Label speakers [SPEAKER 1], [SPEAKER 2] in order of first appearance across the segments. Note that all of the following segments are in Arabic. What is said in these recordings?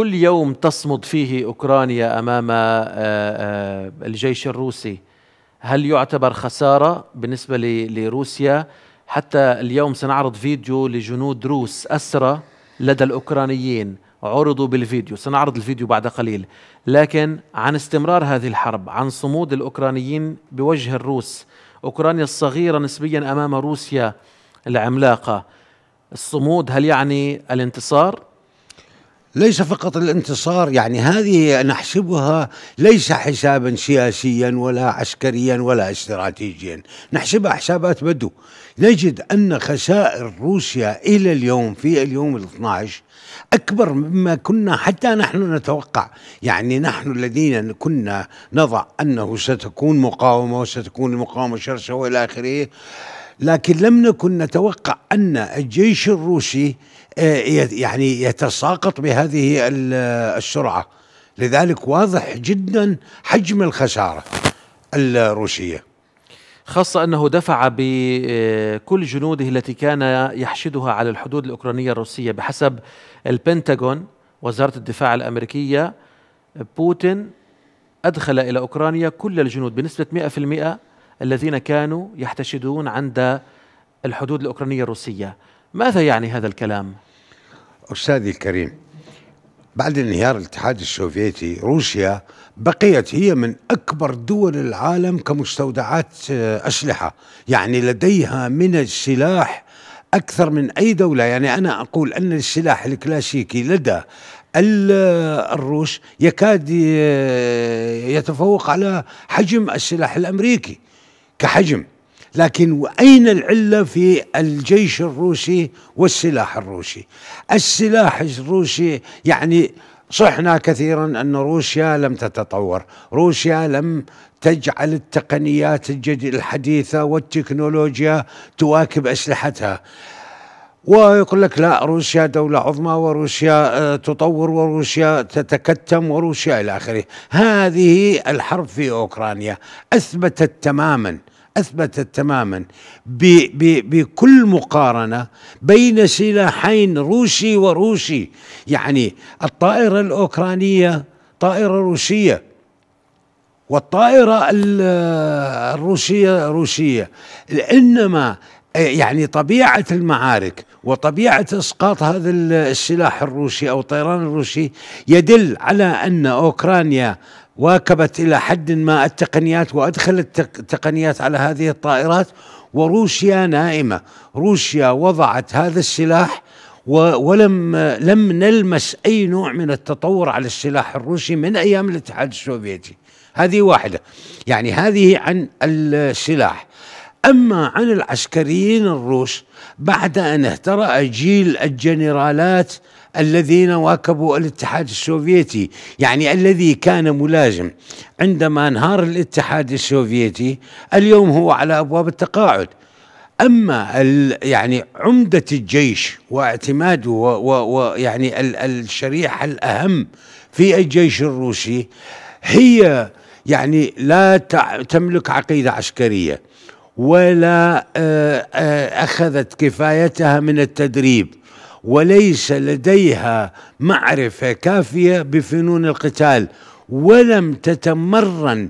[SPEAKER 1] كل يوم تصمد فيه اوكرانيا امام آه، آه، الجيش الروسي هل يعتبر خساره بالنسبه لروسيا؟ حتى اليوم سنعرض فيديو لجنود روس اسرى لدى الاوكرانيين عرضوا بالفيديو سنعرض الفيديو بعد قليل لكن عن استمرار هذه الحرب عن صمود الاوكرانيين بوجه الروس اوكرانيا الصغيره نسبيا امام روسيا العملاقه الصمود هل يعني الانتصار
[SPEAKER 2] ليس فقط الانتصار يعني هذه نحسبها ليس حسابا سياسيا ولا عسكريا ولا استراتيجيا نحسبها حسابات بدو نجد أن خسائر روسيا إلى اليوم في اليوم ال12 أكبر مما كنا حتى نحن نتوقع يعني نحن الذين كنا نضع أنه ستكون مقاومة وستكون المقاومة شرسة وإلى آخره لكن لم نكن نتوقع أن الجيش الروسي آه، يعني يتساقط بهذه السرعة لذلك واضح جدا حجم الخسارة الروسية
[SPEAKER 1] خاصة أنه دفع بكل آه، جنوده التي كان يحشدها على الحدود الأوكرانية الروسية بحسب البنتاغون وزارة الدفاع الأمريكية بوتين أدخل إلى أوكرانيا كل الجنود بنسبة 100% الذين كانوا يحتشدون عند الحدود الأوكرانية الروسية ماذا يعني هذا الكلام؟ أستاذي الكريم
[SPEAKER 2] بعد انهيار الاتحاد السوفيتي روسيا بقيت هي من أكبر دول العالم كمستودعات آه، أسلحة يعني لديها من السلاح أكثر من أي دولة يعني أنا أقول أن السلاح الكلاسيكي لدى آه، الروس يكاد آه، يتفوق على حجم السلاح الامريكي كحجم لكن أين العلة في الجيش الروسي والسلاح الروسي السلاح الروسي يعني صحنا كثيرا أن روسيا لم تتطور روسيا لم تجعل التقنيات الحديثة والتكنولوجيا تواكب أسلحتها ويقول لك لا روسيا دولة عظمى وروسيا آه، تطور وروسيا تتكتم وروسيا إلى آخره هذه الحرب في أوكرانيا أثبتت تماما أثبتت تماما بكل مقارنة بين سلاحين روسي وروسي يعني الطائرة الأوكرانية طائرة روسية والطائرة آه، الروسية روسية إنما آه، يعني طبيعة المعارك وطبيعة إسقاط هذا السلاح الروسي أو الطيران الروسي يدل على أن أوكرانيا واكبت إلى حد ما التقنيات وأدخلت التقنيات على هذه الطائرات وروسيا نائمة روسيا وضعت هذا السلاح ولم لم نلمس أي نوع من التطور على السلاح الروسي من أيام الاتحاد السوفيتي هذه واحدة يعني هذه عن السلاح أما عن العسكريين الروس بعد أن اهترأ جيل الجنرالات الذين واكبوا الاتحاد السوفيتي يعني الذي كان ملازم عندما انهار الاتحاد السوفيتي اليوم هو على أبواب التقاعد اما يعني عمده الجيش واعتماده ويعني الشريحه الاهم في الجيش الروسي هي يعني لا تملك عقيده عسكريه ولا آه، آه، اخذت كفايتها من التدريب وليس لديها معرفه كافيه بفنون القتال ولم تتمرن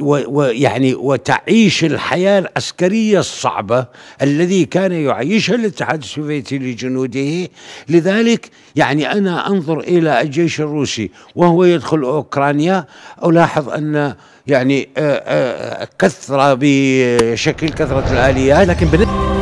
[SPEAKER 2] ويعني وتعيش الحياة العسكرية الصعبة الذي كان يعيشها الاتحاد السوفيتي لجنوده لذلك يعني أنا أنظر إلى الجيش الروسي وهو يدخل أوكرانيا ألاحظ أن يعني آه، آه، كثرة بشكل كثرة الآليات لكن بالنسبة